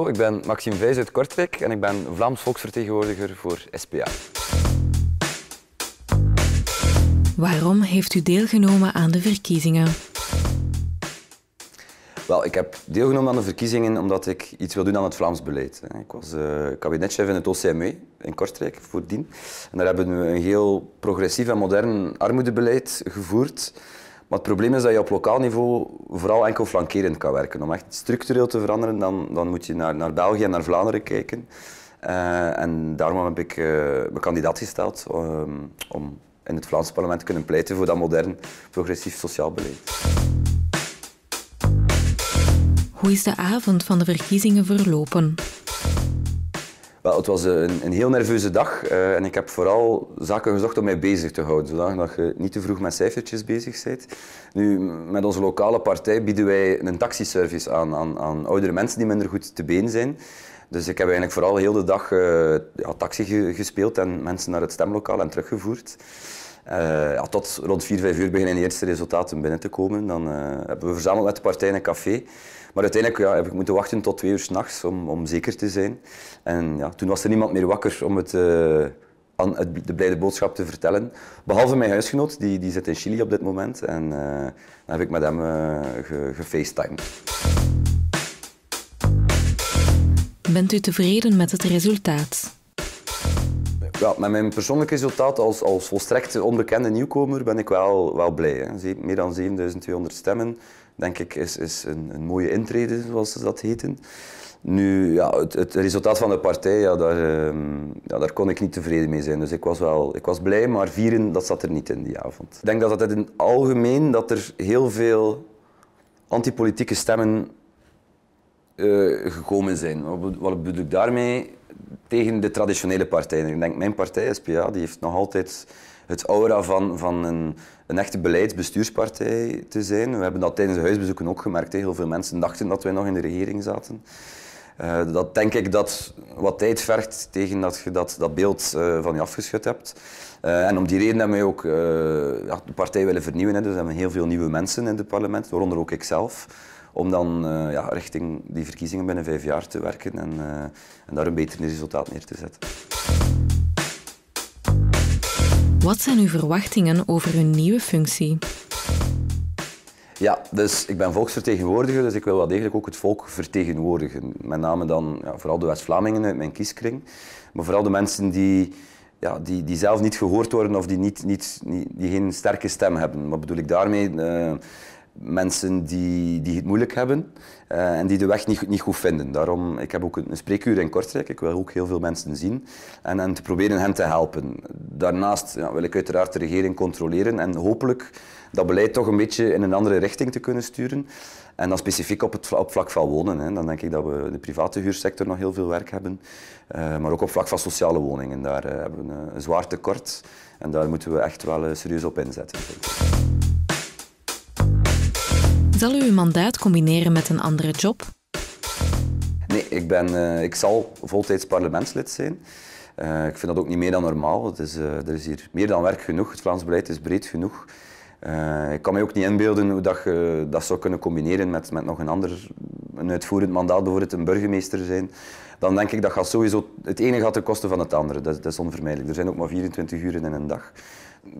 ik ben Maxime Vijs uit Kortrijk en ik ben Vlaams volksvertegenwoordiger voor SPA. Waarom heeft u deelgenomen aan de verkiezingen? Wel, ik heb deelgenomen aan de verkiezingen omdat ik iets wil doen aan het Vlaams beleid. Ik was uh, kabinetchef in het OCME in Kortrijk voordien. En daar hebben we een heel progressief en modern armoedebeleid gevoerd. Maar het probleem is dat je op lokaal niveau vooral enkel flankerend kan werken. Om echt structureel te veranderen, dan, dan moet je naar, naar België en naar Vlaanderen kijken. Eh, en daarom heb ik uh, eh, me kandidaat gesteld ehm, om in het Vlaams parlement te kunnen pleiten voor dat modern, progressief sociaal beleid. Hoe is de avond van de verkiezingen verlopen? Wel, het was eh, een, een heel nerveuze dag eh, en ik heb vooral zaken gezocht om mij bezig te houden, zodat je niet te vroeg met cijfertjes bezig bent. Nu, met onze lokale partij bieden wij een taxiservice aan, aan, aan oudere mensen die minder goed te been zijn. Dus ik heb eigenlijk vooral heel de dag eh, ja, taxi gespeeld en mensen naar het stemlokaal en teruggevoerd. Eh, tot rond 4, 5 uur beginnen de eerste resultaten binnen te komen. Dan eh, hebben we verzameld met de partij in een café. Maar uiteindelijk ja, heb ik moeten wachten tot twee uur s'nachts om, om zeker te zijn. En ja, toen was er niemand meer wakker om het eh, aan de blijde boodschap te vertellen. Behalve mijn huisgenoot, die, die zit in Chili op dit moment. En dan heb ik met hem uh, gefacetimed. Bent u tevreden met het resultaat? Ja, met mijn persoonlijk resultaat als, als volstrekt onbekende nieuwkomer ben ik wel, wel blij. Hè. Meer dan 7200 stemmen, denk ik, is, is een, een mooie intrede, zoals ze dat heten. Nu, ja, het, het, resultaat van de partij, ja, daar, ehm, ja, daar kon ik niet tevreden mee zijn. Dus ik was, wel, ik was blij, maar vieren, dat zat er niet in die avond. Ik denk dat het in het algemeen dat er heel veel antipolitieke stemmen eh, gekomen zijn. Wat, wat bedoel ik daarmee? Tegen de traditionele partijen. Ik denk, mijn partij, SPA, die heeft nog altijd het aura van, van een, een echte beleidsbestuurspartij te zijn. We hebben dat tijdens de huisbezoeken ook gemerkt. Hè. Heel veel mensen dachten dat wij nog in de regering zaten. Eh, dat denk ik dat wat tijd vergt tegen dat je dat, dat beeld eh, van je afgeschud hebt. en om die reden hebben wij ook de partij willen vernieuwen. Hè. Dus we heel veel nieuwe mensen in het parlement, waaronder ook ikzelf om dan eh, ja, richting die verkiezingen binnen vijf jaar te werken en, eh, en daar een beter resultaat neer te zetten. Wat zijn uw verwachtingen over uw nieuwe functie? Ja, dus ik ben volksvertegenwoordiger, dus ik wil wel degelijk ook het volk vertegenwoordigen. Met name dan ja, vooral de West-Vlamingen uit mijn kieskring, maar vooral de mensen die ja, die, die zelf niet gehoord worden of die, niet, niet, die geen sterke stem hebben. Wat bedoel ik daarmee? Eh, mensen die, die het moeilijk hebben eh, en die de weg niet, niet goed vinden. Daarom, ik heb ook een spreekuur in Kortrijk. Ik wil ook heel veel mensen zien en, en te proberen hen te helpen. Daarnaast ja, wil ik uiteraard de regering controleren en hopelijk dat beleid toch een beetje in een andere richting te kunnen sturen. En dan specifiek op het op vlak van wonen. Hè. Dan denk ik dat we de private huursector nog heel veel werk hebben. Eh, maar ook op vlak van sociale woningen. Daar eh, hebben we een, een, zwaar tekort. En daar moeten we echt wel serieus op inzetten. Zal u uw mandaat combineren met een andere job? Nee, ik, ben, eh, ik zal voltijds parlementslid zijn. Eh, ik vind dat ook niet meer dan normaal. Het is, eh, er is hier meer dan werk genoeg. Het Vlaams beleid is breed genoeg. ik kan mij ook niet inbeelden hoe dat je dat zou kunnen combineren met, met nog een ander een uitvoerend mandaat, bijvoorbeeld een burgemeester zijn, dan denk ik dat gaat sowieso, het ene gaat ten koste van het andere. Dat, dat is onvermijdelijk. Er zijn ook maar 24 uur in een dag.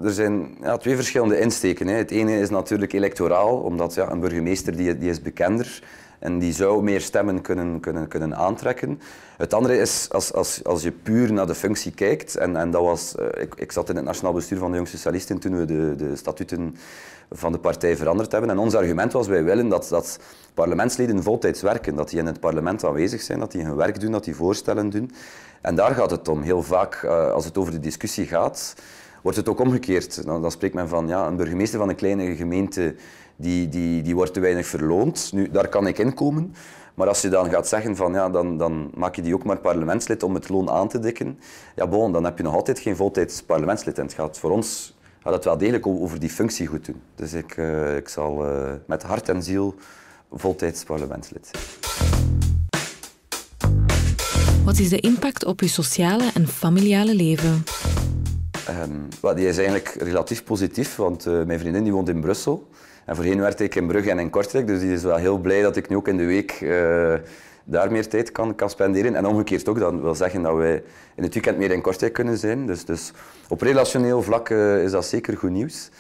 Er zijn ja, twee verschillende insteken. Hè. Het ene is natuurlijk electoraal, omdat ja, een burgemeester die, die is bekender en die zou meer stemmen kunnen, kunnen, kunnen aantrekken. Het andere is, als, als, als je puur naar de functie kijkt, en, en dat was, eh, ik, ik zat in het Nationaal Bestuur van de Jong Socialisten toen we de, de statuten van de partij veranderd hebben. En ons argument was, wij willen dat, dat parlementsleden voltijds werken, dat die in het parlement aanwezig zijn, dat die hun werk doen, dat die voorstellen doen. En daar gaat het om. Heel vaak, eh, als het over de discussie gaat, wordt het ook omgekeerd. Dan, dan, spreekt men van ja, een burgemeester van een kleine gemeente die, die, die wordt te weinig verloond. Nu, daar kan ik inkomen. Maar als je dan gaat zeggen van ja, dan, dan maak je die ook maar parlementslid om het loon aan te dikken. Ja, bon, dan heb je nog altijd geen voltijds parlementslid. En het gaat voor ons gaat het wel degelijk over die functie goed doen. Dus ik, eh, ik zal eh, met hart en ziel voltijds parlementslid Wat is de impact op je sociale en familiale leven? Um, die is eigenlijk relatief positief, want eh, mijn vriendin die woont in Brussel. En voorheen werkte ik in Brugge en in Kortrijk, dus die is wel heel blij dat ik nu ook in de week eh, daar meer tijd kan, kan spenderen. En omgekeerd ook, dan wil zeggen dat wij in het weekend meer in Kortrijk kunnen zijn. Dus, dus op relationeel vlak eh, is dat zeker goed nieuws.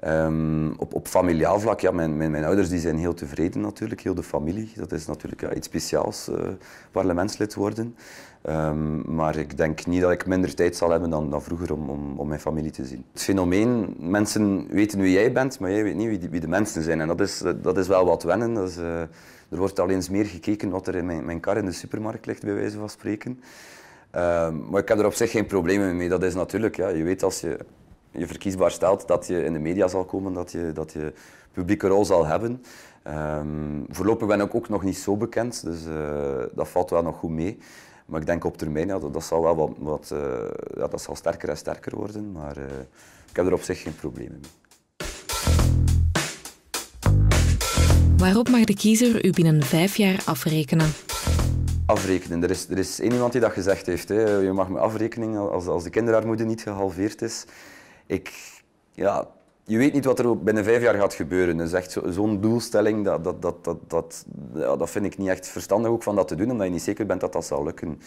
Ehm, op, op familiaal vlak, ja, mijn, mijn, mijn, ouders die zijn heel tevreden natuurlijk, heel de familie. Dat is natuurlijk ja, iets speciaals, parlementslid eh, worden. Ehm, maar ik denk niet dat ik minder tijd zal hebben dan, dan vroeger om, om, om, mijn familie te zien. Het fenomeen, mensen weten wie jij bent, maar jij weet niet wie, die, wie de mensen zijn. En dat is, dat is wel wat wennen. Eh, er wordt al eens meer gekeken wat er in mijn, mijn kar in de supermarkt ligt, bij wijze van spreken. Ehm, maar ik heb er op zich geen problemen mee. Dat is natuurlijk, ja, je weet als je je verkiesbaar stelt, dat je in de media zal komen, dat je, dat je publieke rol zal hebben. Um, voorlopig ben ik ook nog niet zo bekend, dus eh, dat valt wel nog goed mee. Maar ik denk op termijn, ja, dat, dat, zal wel wat, wat eh, ja, dat zal sterker en sterker worden, maar eh, ik heb er op zich geen problemen mee. Waarop mag de kiezer u binnen vijf jaar afrekenen? Afrekenen. Er is, er is één iemand die dat gezegd heeft. Hè. Je mag me afrekenen als, als de kinderarmoede niet gehalveerd is ik, ja, je weet niet wat er binnen vijf jaar gaat gebeuren. Dus echt zo'n doelstelling, dat, dat, dat, dat, dat, ja, dat vind ik niet echt verstandig ook van dat te doen, omdat je niet zeker bent dat dat zal lukken.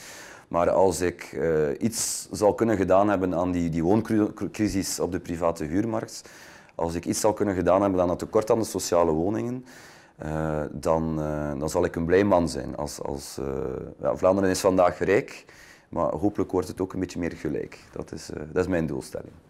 Maar als ik eh, iets zal kunnen gedaan hebben aan die, die wooncrisis op de private huurmarkt, als ik iets zal kunnen gedaan hebben aan het tekort aan de sociale woningen, eh, dan, eh, dan zal ik een blij man zijn. Als, als, ja, Vlaanderen is vandaag rijk, maar hopelijk wordt het ook een beetje meer gelijk. Dat is, dat is mijn doelstelling.